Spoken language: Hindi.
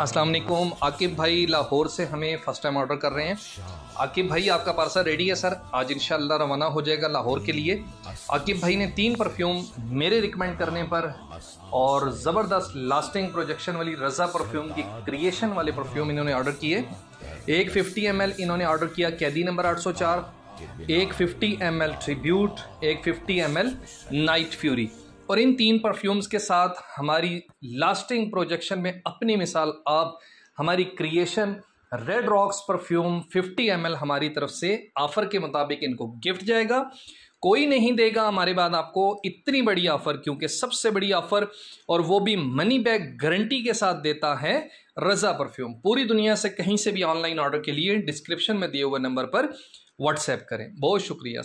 अस्सलाम वालेकुम आकिब भाई लाहौर से हमें फ़र्स्ट टाइम ऑर्डर कर रहे हैं आकिब भाई आपका पार्सल रेडी है सर आज इंशाल्लाह रवाना हो जाएगा लाहौर के लिए आकिब भाई ने तीन परफ्यूम मेरे रिकमेंड करने पर और ज़बरदस्त लास्टिंग प्रोजेक्शन वाली रज़ा परफ्यूम की क्रिएशन वाले परफ्यूम इन्होंने ऑर्डर किए एक फिफ्टी एम इन्होंने ऑर्डर किया कैदी नंबर आठ सौ चार एक फिफ्टी एम एल ट्रिब्यूट एक fifty M L Night Fury और इन तीन परफ्यूम्स के साथ हमारी लास्टिंग प्रोजेक्शन में अपनी मिसाल आप हमारी creation Red Rocks perfume 50 M हमारी तरफ से ऑफ़र के मुताबिक इनको गिफ्ट जाएगा कोई नहीं देगा हमारे बाद आपको इतनी बड़ी ऑफ़र क्योंकि सबसे बड़ी ऑफ़र और वो भी मनी बैग गारंटी के साथ देता है रज़ा परफ्यूम पूरी दुनिया से कहीं से भी ऑनलाइन ऑर्डर के लिए डिस्क्रिप्शन में दिए हुए नंबर पर व्हाट्सएप करें बहुत शुक्रिया